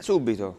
Subito.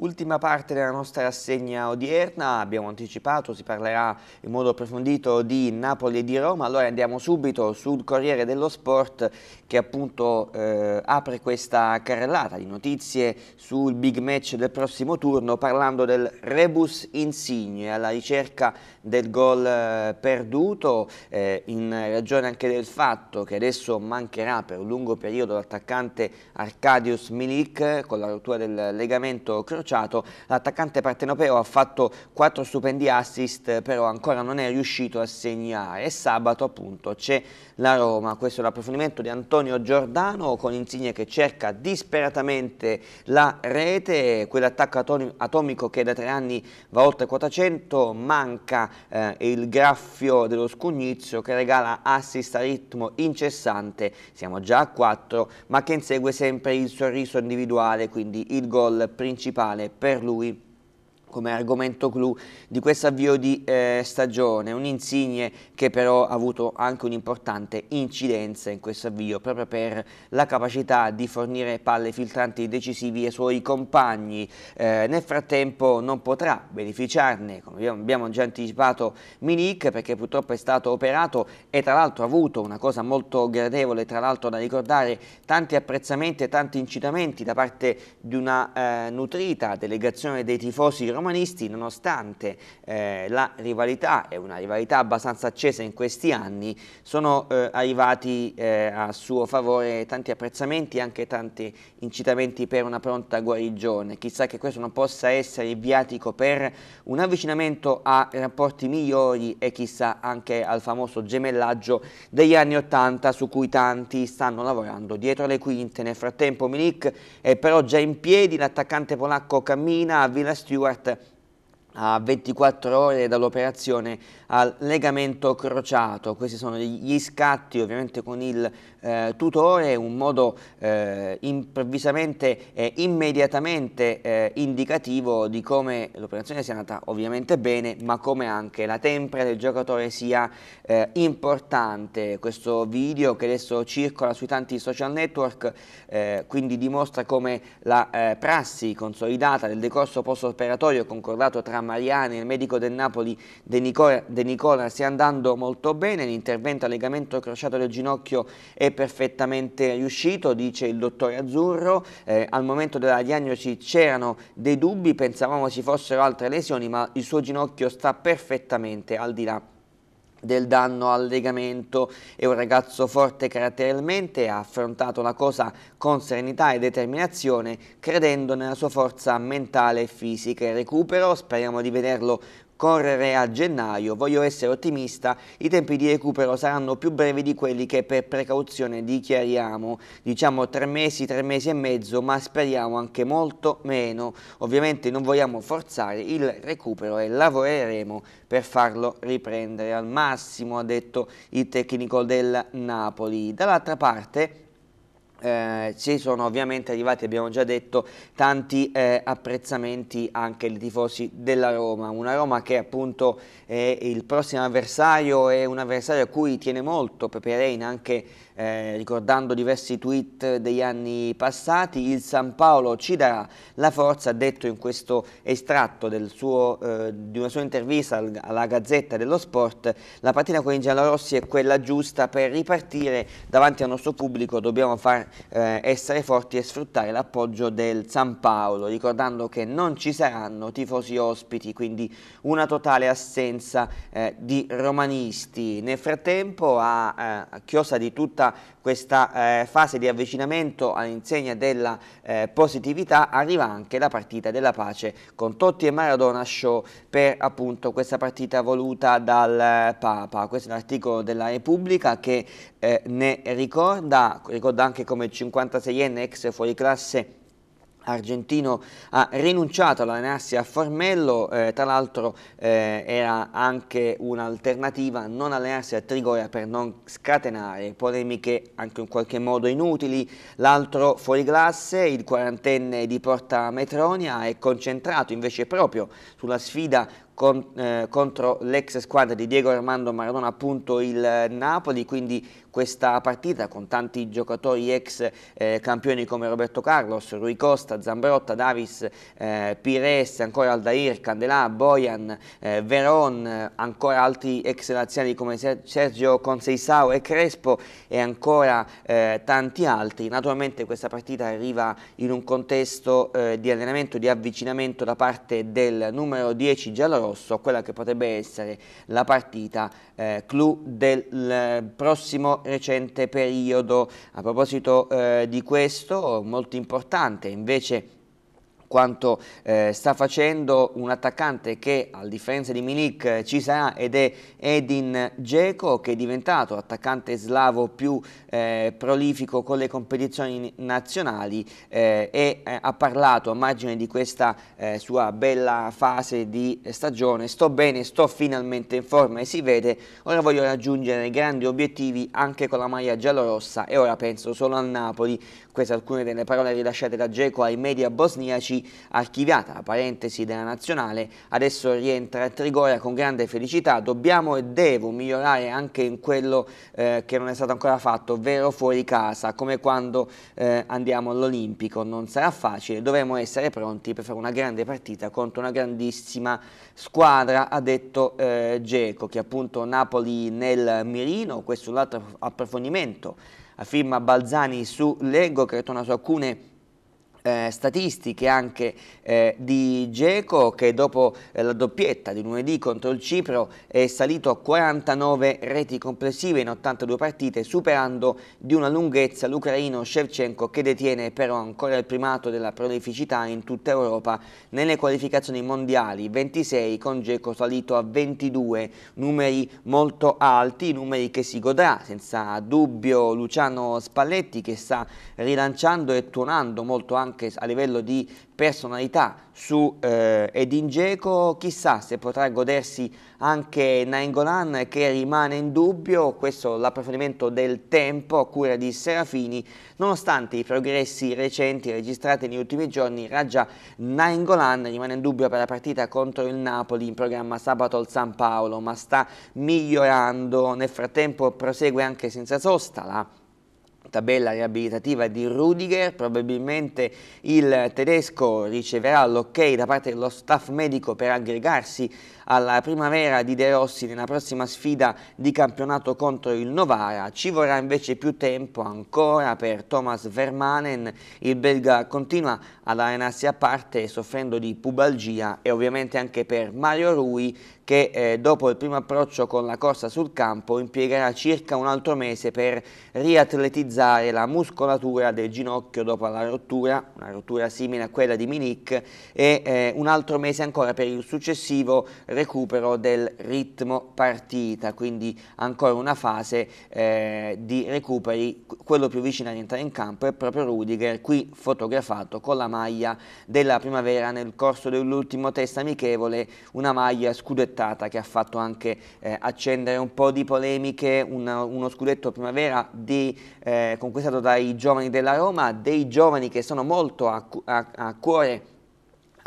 Ultima parte della nostra rassegna odierna, abbiamo anticipato, si parlerà in modo approfondito di Napoli e di Roma, allora andiamo subito sul Corriere dello Sport che appunto eh, apre questa carrellata di notizie sul big match del prossimo turno parlando del Rebus Insigne alla ricerca del gol eh, perduto eh, in ragione anche del fatto che adesso mancherà per un lungo periodo l'attaccante Arcadius Milik con la rottura del legamento crociato marciato. L'attaccante partenopeo ha fatto 4 stupendi assist, però ancora non è riuscito a segnare. E sabato appunto c'è la Roma. Questo è l'approfondimento di Antonio Giordano con Insigne che cerca disperatamente la rete. Quell'attacco atomico che da tre anni va oltre quota 100, manca eh, il graffio dello scugnizio che regala assist a ritmo incessante. Siamo già a 4, ma che insegue sempre il sorriso individuale, quindi il gol principale male per lui come argomento clou di questo avvio di eh, stagione, un insigne che però ha avuto anche un'importante incidenza in questo avvio, proprio per la capacità di fornire palle filtranti decisivi ai suoi compagni. Eh, nel frattempo non potrà beneficiarne, come abbiamo già anticipato, Milik, perché purtroppo è stato operato e tra l'altro ha avuto una cosa molto gradevole, tra l'altro da ricordare, tanti apprezzamenti e tanti incitamenti da parte di una eh, nutrita delegazione dei tifosi romanisti, nonostante eh, la rivalità, è una rivalità abbastanza accesa in questi anni, sono eh, arrivati eh, a suo favore tanti apprezzamenti e anche tanti incitamenti per una pronta guarigione. Chissà che questo non possa essere il viatico per un avvicinamento a rapporti migliori e chissà anche al famoso gemellaggio degli anni Ottanta su cui tanti stanno lavorando dietro le quinte. Nel frattempo Milik è però già in piedi, l'attaccante polacco cammina a Villa Stewart a 24 ore dall'operazione al legamento crociato. Questi sono gli scatti ovviamente con il eh, tutore, un modo eh, improvvisamente e eh, immediatamente indicativo di come l'operazione sia andata ovviamente bene, ma come anche la tempra del giocatore sia eh, importante. Questo video che adesso circola sui tanti social network eh, quindi dimostra come la eh, prassi consolidata del decorso post-operatorio concordato tra Mariani, il medico del Napoli De Nicola, De Nicola stia andando molto bene, l'intervento a legamento crociato del ginocchio è perfettamente riuscito, dice il dottore Azzurro, eh, al momento della diagnosi c'erano dei dubbi, pensavamo ci fossero altre lesioni, ma il suo ginocchio sta perfettamente al di là del danno al legamento. È un ragazzo forte caratterialmente, ha affrontato la cosa con serenità e determinazione, credendo nella sua forza mentale e fisica. Il recupero, speriamo di vederlo correre a gennaio. Voglio essere ottimista, i tempi di recupero saranno più brevi di quelli che per precauzione dichiariamo. Diciamo tre mesi, tre mesi e mezzo, ma speriamo anche molto meno. Ovviamente non vogliamo forzare il recupero e lavoreremo per farlo riprendere al massimo, ha detto il tecnico del Napoli. Dall'altra parte eh, ci sono ovviamente arrivati, abbiamo già detto, tanti eh, apprezzamenti anche ai tifosi della Roma, una Roma che appunto è il prossimo avversario, è un avversario a cui tiene molto Pepe Reina, anche eh, ricordando diversi tweet degli anni passati, il San Paolo ci darà la forza, detto in questo estratto suo, eh, di una sua intervista alla Gazzetta dello Sport, la partita con i giallorossi è quella giusta per ripartire davanti al nostro pubblico, dobbiamo far eh, essere forti e sfruttare l'appoggio del San Paolo, ricordando che non ci saranno tifosi ospiti, quindi una totale assenza eh, di romanisti. Nel frattempo a, a eh, chiosa di tutta questa eh, fase di avvicinamento all'insegna della eh, positività arriva anche la partita della pace con Totti e Maradona Show per appunto questa partita voluta dal eh, Papa. Questo è un articolo della Repubblica che eh, ne ricorda, ricorda anche come il 56enne ex fuori classe argentino ha rinunciato all'allenarsi a Formello, eh, tra l'altro eh, era anche un'alternativa non allenarsi a Trigoria per non scatenare polemiche anche in qualche modo inutili. L'altro fuoriclasse, il quarantenne di Porta Metronia, è concentrato invece proprio sulla sfida con, eh, contro l'ex squadra di Diego Armando Maradona, appunto il Napoli, quindi questa partita con tanti giocatori ex eh, campioni come Roberto Carlos, Rui Costa, Zambrotta, Davis, eh, Pires, ancora Aldair, Candelà, Bojan, eh, Veron, ancora altri ex laziali come Sergio Conceisao e Crespo e ancora eh, tanti altri. Naturalmente questa partita arriva in un contesto eh, di allenamento, di avvicinamento da parte del numero 10 giallorosso rosso a quella che potrebbe essere la partita eh, clou del eh, prossimo recente periodo. A proposito eh, di questo, molto importante invece quanto eh, sta facendo un attaccante che a differenza di Milik eh, ci sarà ed è Edin Dzeko che è diventato attaccante slavo più eh, prolifico con le competizioni nazionali eh, e eh, ha parlato a margine di questa eh, sua bella fase di stagione sto bene, sto finalmente in forma e si vede ora voglio raggiungere grandi obiettivi anche con la maglia giallorossa e ora penso solo al Napoli queste alcune delle parole rilasciate da Dzeko ai media bosniaci archiviata la parentesi della nazionale, adesso rientra a Trigoria con grande felicità, dobbiamo e devo migliorare anche in quello eh, che non è stato ancora fatto, ovvero fuori casa, come quando eh, andiamo all'Olimpico, non sarà facile, dovremo essere pronti per fare una grande partita contro una grandissima squadra, ha detto eh, Geco, che appunto Napoli nel mirino, questo è un altro approfondimento a firma Balzani su Lego, che ritorna su alcune eh, statistiche anche eh, di Geco che dopo eh, la doppietta di lunedì contro il Cipro è salito a 49 reti complessive in 82 partite superando di una lunghezza l'ucraino Shevchenko che detiene però ancora il primato della prolificità in tutta Europa nelle qualificazioni mondiali 26 con Geco salito a 22 numeri molto alti numeri che si godrà senza dubbio Luciano Spalletti che sta rilanciando e tuonando molto anche anche a livello di personalità su eh, Edin Dzeko, chissà se potrà godersi anche Nainggolan che rimane in dubbio, questo l'approfondimento del tempo a cura di Serafini, nonostante i progressi recenti registrati negli ultimi giorni, Raggia Nainggolan rimane in dubbio per la partita contro il Napoli in programma sabato al San Paolo, ma sta migliorando, nel frattempo prosegue anche senza sosta la tabella riabilitativa di Rudiger, probabilmente il tedesco riceverà l'ok da parte dello staff medico per aggregarsi alla primavera di De Rossi nella prossima sfida di campionato contro il Novara. Ci vorrà invece più tempo ancora per Thomas Vermanen, il belga continua ad allenarsi a parte soffrendo di pubalgia e ovviamente anche per Mario Rui che eh, dopo il primo approccio con la corsa sul campo impiegherà circa un altro mese per riatletizzare la muscolatura del ginocchio dopo la rottura, una rottura simile a quella di Minic, e eh, un altro mese ancora per il successivo recupero del ritmo partita, quindi ancora una fase eh, di recuperi, quello più vicino ad entrare in campo è proprio Rudiger, qui fotografato con la maglia della primavera nel corso dell'ultimo test amichevole, una maglia scudettata puntata che ha fatto anche eh, accendere un po' di polemiche, una, uno scudetto primavera di, eh, conquistato dai giovani della Roma, dei giovani che sono molto a, a, a cuore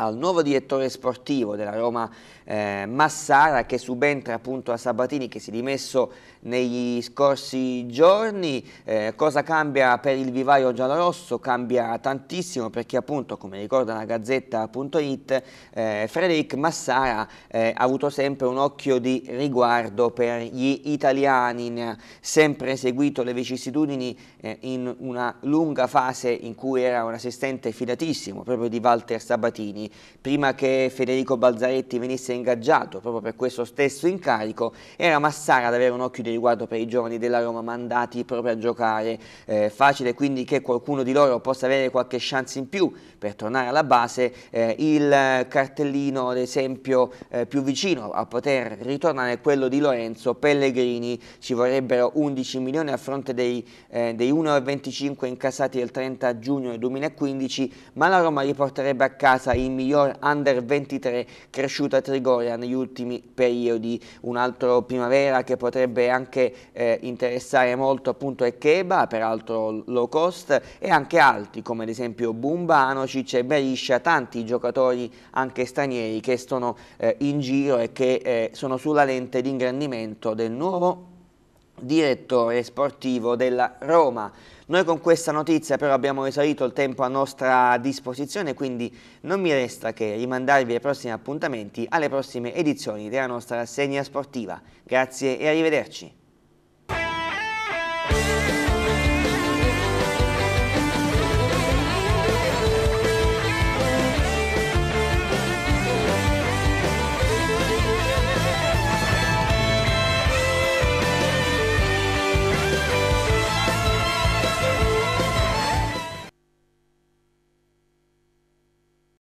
al nuovo direttore sportivo della Roma eh, Massara che subentra appunto a Sabatini che si è dimesso negli scorsi giorni. Eh, cosa cambia per il vivaio giallorosso? Cambia tantissimo perché appunto come ricorda la gazzetta.it eh, Frederic Massara eh, ha avuto sempre un occhio di riguardo per gli italiani, ne ha sempre seguito le vicissitudini eh, in una lunga fase in cui era un assistente fidatissimo proprio di Walter Sabatini prima che Federico Balzaretti venisse ingaggiato proprio per questo stesso incarico, era Massara ad avere un occhio di riguardo per i giovani della Roma mandati proprio a giocare. Eh, facile quindi che qualcuno di loro possa avere qualche chance in più per tornare alla base. Eh, il cartellino, ad esempio, eh, più vicino a poter ritornare è quello di Lorenzo Pellegrini. Ci vorrebbero 11 milioni a fronte dei, eh, dei 1,25 incassati il 30 giugno 2015, ma la Roma riporterebbe a casa in miglior under 23 cresciuto a Trigoria negli ultimi periodi. Un altro primavera che potrebbe anche eh, interessare molto appunto è Keba, peraltro low cost, e anche altri come ad esempio Bumbano, Ciccia e Beriscia, tanti giocatori anche stranieri che sono eh, in giro e che eh, sono sulla lente di ingrandimento del nuovo direttore sportivo della Roma. Noi con questa notizia però abbiamo esaurito il tempo a nostra disposizione, quindi non mi resta che rimandarvi ai prossimi appuntamenti, alle prossime edizioni della nostra rassegna sportiva. Grazie e arrivederci.